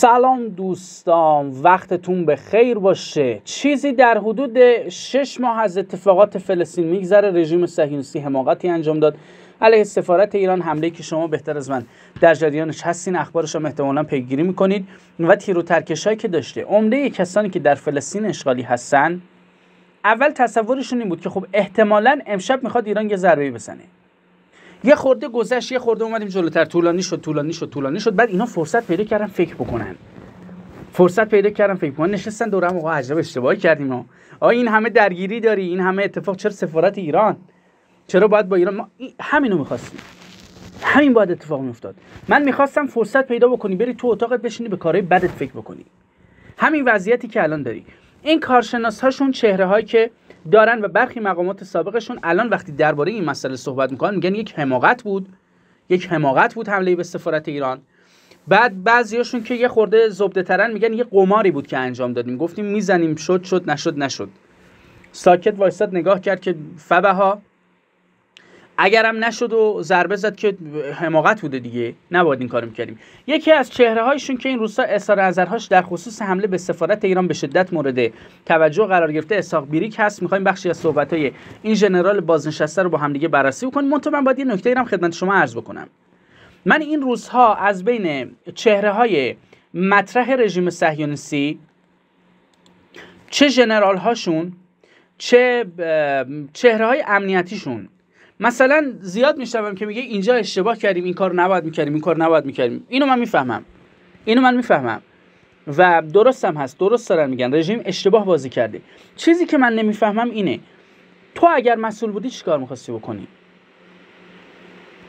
سلام دوستان وقتتون به خیر باشه چیزی در حدود شش ماه از اتفاقات فلسطین میگذره رژیم صهیونیستی حماقتی انجام داد علیه سفارت ایران حمله که شما بهتر از من در جریانش هستین اخبارش هم احتمالا پیگیری میکنید و تیر و که داشته عمده کسانی که در فلسطین اشغالی هستن اول تصورشون این بود که خب احتمالا امشب میخواد ایران یه ضربه بزنه یه خورده گذشت یه خورده اومدیم جلوتر طولانی شد طولانی شد طولانی شد بعد اینا فرصت پیدا کردن فکر بکنن فرصت پیدا کردن فکر کنن نشستن دورم آقا عجب اشتباهی کردیم آقا این همه درگیری داری این همه اتفاق چرا سفارت ایران چرا باید با ایران ما همینو میخواستیم همین باید اتفاق میافتاد من میخواستم فرصت پیدا بکنی بری تو اتاقت بشینی به کارهای بدت فکر بکنی همین وضعیتی که الان داری این کارشناس هاشون که دارن و برخی مقامات سابقشون الان وقتی درباره این مسئله صحبت میکنن میگن یک حماقت بود یک حماقت بود حمله به سفارت ایران بعد بعضیاشون که یه خورده زبده ترن میگن یه قماری بود که انجام دادیم گفتیم میزنیم شد شد نشد نشد ساکت وایستاد نگاه کرد که فبه ها اگرم نشد و ضربه زد که حماقت بوده دیگه نباید این کارو میکردیم یکی از چهره هایشون که این روزها اثر نظرهاش در خصوص حمله به سفارت ایران به شدت مورد توجه قرار گرفته اساق بیریک هست میخوایم بخشی از صحبت های این ژنرال بازنشسته رو با هم دیگه بررسی بکنیم منتها من باید یه نکته هم خدمت شما عرض بکنم من این روزها از بین چهره های مطرح رژیم صهیونیستی چه ژنرال هاشون چه چهره های امنیتیشون مثلا زیاد میشنوم که میگه اینجا اشتباه کردیم این کار نباید میکردیم این کار نباید میکردیم اینو من میفهمم اینو من میفهمم و درستم هست درست دارن میگن رژیم اشتباه بازی کرده چیزی که من نمیفهمم اینه تو اگر مسئول بودی چیکار میخواستی بکنی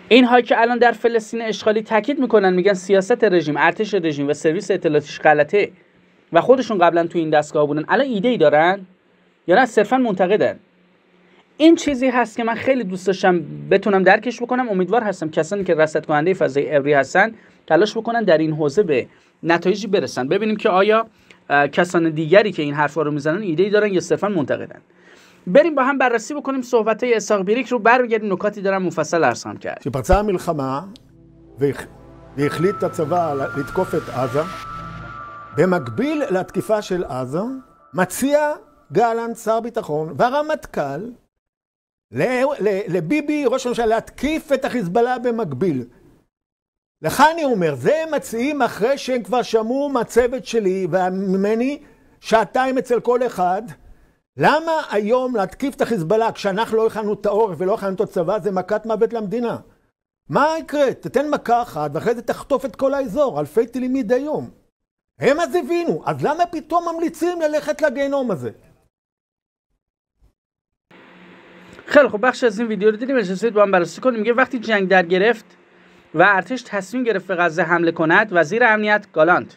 اینهایی که الان در فلسطین اشغالی تاکید میکنن میگن سیاست رژیم ارتش رژیم و سرویس اطلاعاتیش غلطه و خودشون قبلا تو این دستگاه بودن الان ایده ای دارن یا نه صرفا منتقدن این چیزی هست که من خیلی دوست داشتم بتونم درکش بکنم امیدوار هستم کسانی که رصد کننده فضای ابری هستن تلاش بکنن در این حوزه به نتایجی برسن ببینیم که آیا کسان دیگری که این حرفا رو میزنن ایده ای دارن یا صرفا منتقدن بریم با هم بررسی بکنیم صحبت های اسحاق بیریک رو برمیگردیم نکاتی دارم مفصل ارسام کرد שפצעה ملخما و הצבא לתקוף את עזה, במקביל לתקיפה של עזה, מציע גלנט, שר ביטחון, לביבי, ראש הממשלה, להתקיף את החיזבאללה במקביל. לך אני אומר, זה הם מציעים אחרי שהם כבר שמעו מהצוות שלי וממני שעתיים אצל כל אחד. למה היום להתקיף את החיזבאללה כשאנחנו לא הכנו את העורף ולא הכנו את הצבא זה מכת מוות למדינה? מה יקרה? תתן מכה אחת ואחרי זה תחטוף את כל האזור, אלפי טילים מדי יום. הם אז הבינו, אז למה פתאום ממליצים ללכת לגיהנום הזה? خیلی خب بخش از این ویدیو رو دیدیم اجازه با هم بررسی کنیم میگه وقتی جنگ در گرفت و ارتش تصمیم گرفت به غزه حمله کند وزیر امنیت گالانت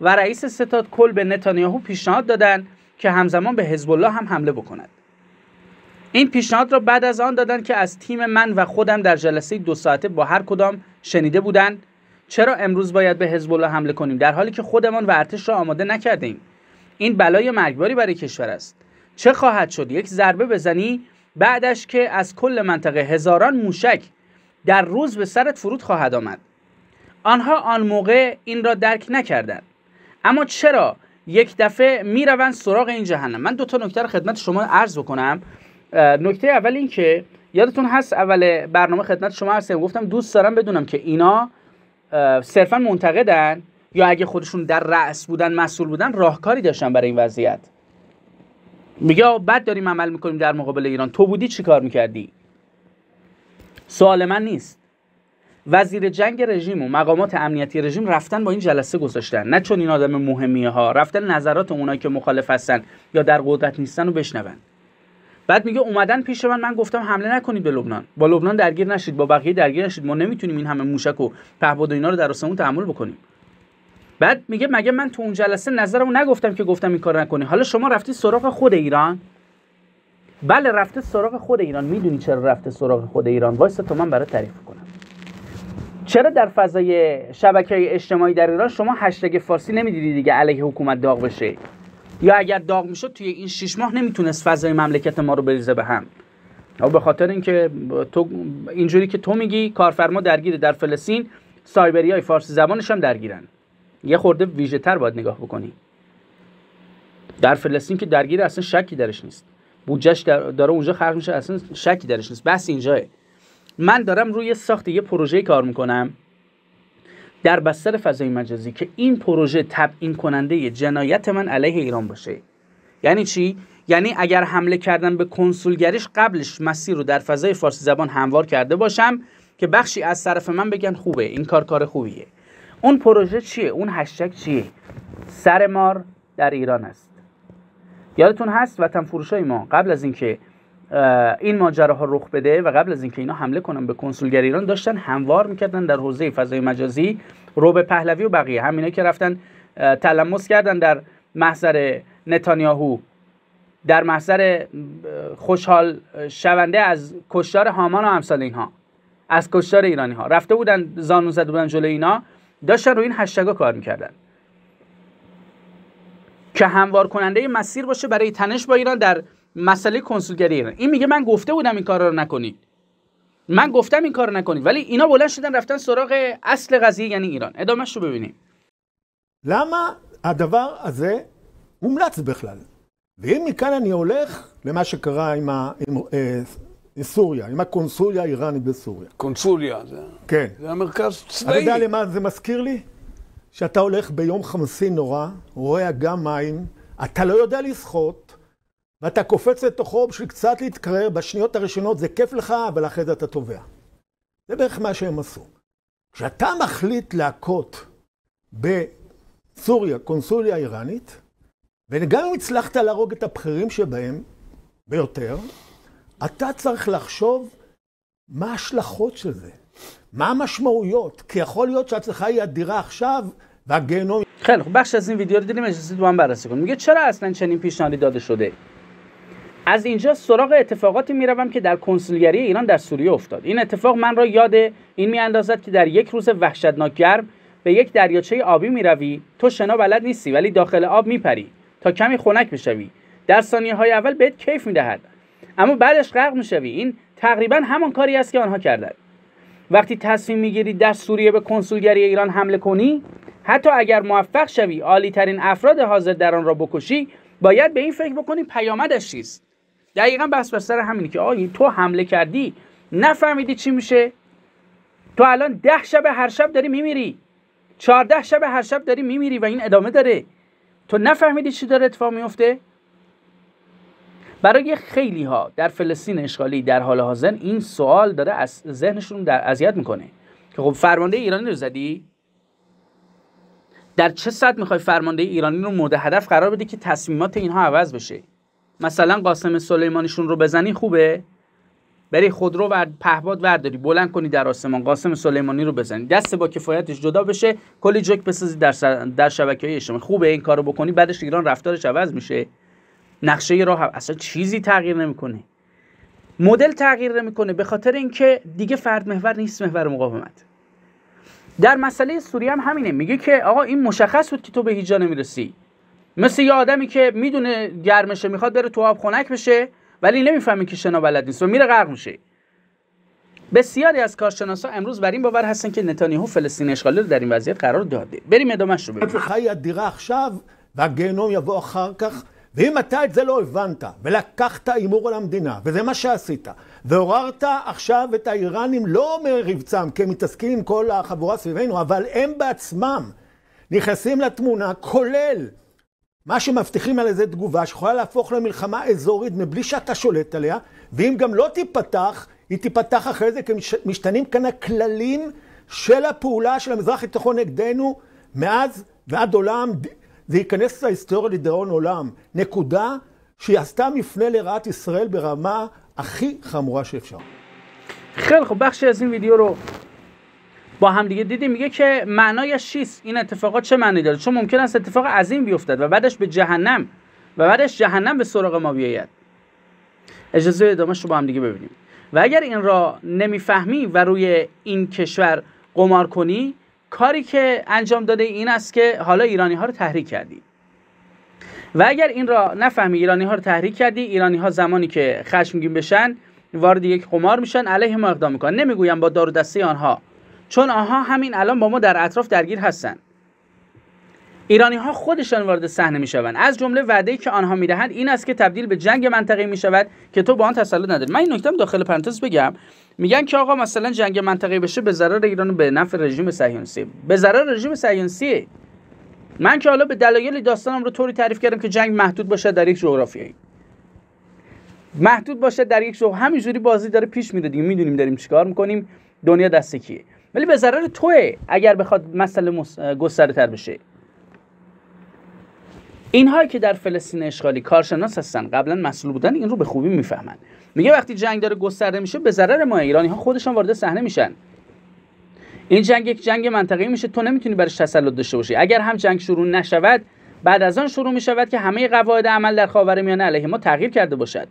و رئیس ستاد کل به نتانیاهو پیشنهاد دادن که همزمان به حزب الله هم حمله بکند این پیشنهاد را بعد از آن دادن که از تیم من و خودم در جلسه دو ساعته با هر کدام شنیده بودند چرا امروز باید به حزب الله حمله کنیم در حالی که خودمان و ارتش را آماده نکردیم این بلای مرگباری برای کشور است چه خواهد شد یک ضربه بزنی بعدش که از کل منطقه هزاران موشک در روز به سرت فرود خواهد آمد آنها آن موقع این را درک نکردند اما چرا یک دفعه میروند سراغ این جهنم من دو تا نکته رو خدمت شما عرض بکنم نکته اول این که یادتون هست اول برنامه خدمت شما عرض گفتم دوست دارم بدونم که اینا صرفا منتقدن یا اگه خودشون در رأس بودن مسئول بودن راهکاری داشتن برای این وضعیت میگه آقا بد داریم عمل میکنیم در مقابل ایران تو بودی چی کار میکردی سوال من نیست وزیر جنگ رژیم و مقامات امنیتی رژیم رفتن با این جلسه گذاشتن نه چون این آدم مهمیه ها رفتن نظرات اونایی که مخالف هستن یا در قدرت نیستن رو بشنون بعد میگه اومدن پیش من من گفتم حمله نکنید به لبنان با لبنان درگیر نشید با بقیه درگیر نشید ما نمیتونیم این همه موشک و پهپاد و اینا رو در آسمون تحمل بکنیم بعد میگه مگه من تو اون جلسه نظرمو نگفتم که گفتم این کار نکنی حالا شما رفتی سراغ خود ایران بله رفته سراغ خود ایران میدونی چرا رفته سراغ خود ایران وایس تو من برای تعریف کنم چرا در فضای شبکه اجتماعی در ایران شما هشتگ فارسی نمیدیدی دیگه علیه حکومت داغ بشه یا اگر داغ میشد توی این شش ماه نمیتونست فضای مملکت ما رو بریزه به هم او به خاطر اینکه تو اینجوری که تو میگی کارفرما درگیره در فلسطین سایبری فارسی زبانش هم درگیرن یه خورده ویژه تر باید نگاه بکنی در فلسطین که درگیر اصلا شکی درش نیست بودجهش داره اونجا خرج میشه اصلا شکی درش نیست بس اینجاه من دارم روی ساخت یه پروژه کار میکنم در بستر فضای مجازی که این پروژه تبعین کننده جنایت من علیه ایران باشه یعنی چی یعنی اگر حمله کردن به کنسولگریش قبلش مسیر رو در فضای فارسی زبان هموار کرده باشم که بخشی از طرف من بگن خوبه این کار کار خوبیه اون پروژه چیه اون هشتگ چیه سر مار در ایران است یادتون هست وطن فروشای ما قبل از اینکه این ماجراها رخ بده و قبل از اینکه اینا حمله کنن به کنسولگر ایران داشتن هموار میکردن در حوزه فضای مجازی روبه پهلوی و بقیه همینا که رفتن تلمس کردن در محضر نتانیاهو در محضر خوشحال شونده از کشتار هامان و امثال اینها از کشتار ایرانی ها رفته بودن زانو زده بودن جلوی اینا داشتن روی این هشتگا کار میکردن که هموار کننده مسیر باشه برای تنش با ایران در مسئله کنسولگری ایران این میگه من گفته بودم این کار رو نکنید من گفتم این کار رو نکنید ولی اینا بلند شدن رفتن سراغ اصل قضیه یعنی ایران ادامه رو ببینیم لما ادوار ازه מומלץ בכלל? ואם מכאן אני הולך למה שקרה עם, ה... עם סוריה, עם הקונסוליה האיראנית בסוריה. קונסוליה, זה... כן. זה המרכז צבאי. אתה יודע למה זה מזכיר לי? שאתה הולך ביום חמסי נורא, רואה אגם מים, אתה לא יודע לשחות, ואתה קופץ לתוכו בשביל קצת להתקרר, בשניות הראשונות זה כיף לך, אבל אחרי זה אתה תובע. זה בערך מה שהם עשו. כשאתה מחליט להכות בסוריה, קונסוליה איראנית, וגם אם הצלחת להרוג את הבכירים שבהם, ביותר, אתה צריך לחשוב מה ההשלכות של זה, מה המשמעויות, כי יכול להיות שההצלחה היא אדירה עכשיו, והגיהנום... از این ویدیو رو دیدیم اجازه دو هم بررسی میگه چرا اصلا چنین پیشنهادی داده شده از اینجا سراغ اتفاقاتی میروم که در کنسولگری ایران در سوریه افتاد این اتفاق من را یاد این میاندازد که در یک روز وحشتناک گرم به یک دریاچه آبی میروی تو شنا بلد نیستی ولی داخل آب میپری تا کمی خونک بشوی در ثانیه های اول بهت کیف میدهد اما بعدش غرق میشوی این تقریبا همان کاری است که آنها کردند وقتی تصمیم میگیری در سوریه به کنسولگری ایران حمله کنی حتی اگر موفق شوی عالی ترین افراد حاضر در آن را بکشی باید به این فکر بکنی پیامدش چیست دقیقا بس بر سر همینه که آقا تو حمله کردی نفهمیدی چی میشه تو الان ده شب هر شب داری میمیری چهارده شب هر شب داری میمیری و این ادامه داره تو نفهمیدی چی داره اتفاق میفته برای خیلی ها در فلسطین اشغالی در حال حاضر این سوال داره از ذهنشون در اذیت میکنه که خب فرمانده ایرانی رو زدی در چه صد میخوای فرمانده ایرانی رو مورد هدف قرار بدی که تصمیمات اینها عوض بشه مثلا قاسم سلیمانیشون رو بزنی خوبه بری خودرو ورد پهباد ورداری بلند کنی در آسمان قاسم سلیمانی رو بزنی دست با کفایتش جدا بشه کلی جک بسازی در, در شبکه های خوبه این کارو بکنی بعدش ایران رفتارش عوض میشه نقشه راه اصلا چیزی تغییر نمیکنه مدل تغییر نمیکنه به خاطر اینکه دیگه فرد محور نیست محور مقاومت در مسئله سوریه هم همینه میگه که آقا این مشخص بود که تو به هیچ جا نمیرسی مثل یه آدمی که میدونه گرمشه میخواد بره تو آب خنک بشه ولی نمیفهمه که شنا بلد نیست و میره غرق میشه بسیاری از کارشناسا امروز بر این باور هستن که نتانیاهو فلسطین اشغالی رو در این وضعیت قرار داده بریم ادامهش رو ببینیم و گنوم یا ואם אתה את זה לא הבנת, ולקחת הימור על המדינה, וזה מה שעשית, ועוררת עכשיו את האיראנים לא מרבצם, כי הם מתעסקים עם כל החבורה סביבנו, אבל הם בעצמם נכנסים לתמונה, כולל מה שמבטיחים על איזה תגובה, שיכולה להפוך למלחמה אזורית מבלי שאתה שולט עליה, ואם גם לא תיפתח, היא תיפתח אחרי זה, כי משתנים כאן הכללים של הפעולה של המזרח התיכון נגדנו מאז ועד עולם זה ייכנס להיסטוריה לדיראון עולם. נקודה שהיא עשתה מפנה לרעת ישראל ברמה הכי خموره שאפשר. خیلی خوب بخشی از این ویدیو رو با هم دیگه دیدیم میگه که معنایش چیست این اتفاقات چه معنی داره چون ممکن است اتفاق عظیم بیفتد و بعدش به جهنم و بعدش جهنم به سراغ ما بیاید اجازه ادامهش رو با هم دیگه ببینیم و اگر این را نمیفهمی و روی این کشور قمار کنی کاری که انجام داده این است که حالا ایرانی ها رو تحریک کردی و اگر این را نفهمی ایرانی ها رو تحریک کردی ایرانی ها زمانی که خشمگین بشن وارد یک قمار میشن علیه ما اقدام میکنن نمیگویم با و دسته آنها چون آنها همین الان با ما در اطراف درگیر هستند ایرانی ها خودشان وارد صحنه می از جمله وعده ای که آنها می دهند این است که تبدیل به جنگ منطقه می شود که تو با آن تسلط نداری من این نکته داخل پرانتز بگم میگن که آقا مثلا جنگ منطقه بشه به ضرر ایران به نفع رژیم صهیونیستی به ضرر رژیم صهیونیستی من که حالا به داستان داستانم رو طوری تعریف کردم که جنگ محدود باشه در یک جغرافیایی محدود باشه در یک جغرافیا همینجوری بازی داره پیش میره دیگه میدونیم داریم چیکار میکنیم دنیا دست کیه ولی به ضرر توه اگر بخواد مسئله گسترده بشه اینهایی که در فلسطین اشغالی کارشناس هستن قبلا مسئول بودن این رو به خوبی میفهمن میگه وقتی جنگ داره گسترده میشه به ضرر ما ایرانی ها خودشان وارد صحنه میشن این جنگ یک جنگ منطقه‌ای میشه تو نمیتونی برش تسلط داشته باشی اگر هم جنگ شروع نشود بعد از آن شروع میشود که همه قواعد عمل در خاورمیانه علیه ما تغییر کرده باشد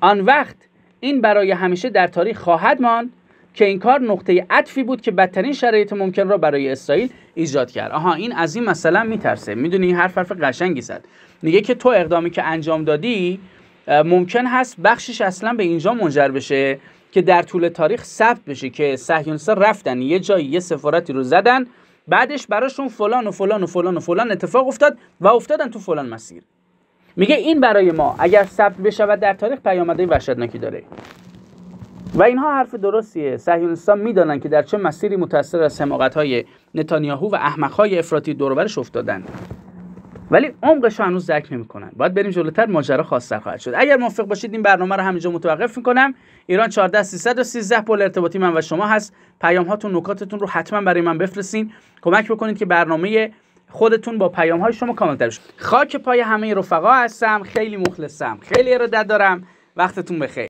آن وقت این برای همیشه در تاریخ خواهد ماند که این کار نقطه عطفی بود که بدترین شرایط ممکن را برای اسرائیل ایجاد کرد آها این از این مثلا میترسه میدونی این حرف قشنگی زد میگه که تو اقدامی که انجام دادی ممکن هست بخشش اصلا به اینجا منجر بشه که در طول تاریخ ثبت بشه که صهیونیست‌ها رفتن یه جایی یه سفارتی رو زدن بعدش براشون فلان و فلان و فلان و فلان اتفاق افتاد و افتادن تو فلان مسیر میگه این برای ما اگر ثبت و در تاریخ پیامدهای وحشتناکی داره و اینها حرف درستیه صهیونیستان میدانند که در چه مسیری متأثر از حماقت‌های نتانیاهو و احمق‌های افراطی دورورش افتادند ولی عمقش هنوز درک نمیکنن باید بریم جلوتر ماجرا خواستر خواهد شد اگر موافق باشید این برنامه رو همینجا متوقف میکنم ایران 14313 پل ارتباطی من و شما هست پیام هاتون نکاتتون رو حتما برای من بفرستین کمک بکنید که برنامه خودتون با پیام های شما کاملتر شد خاک پای همه رفقا هستم خیلی مخلصم خیلی ارادت دارم وقتتون بخیر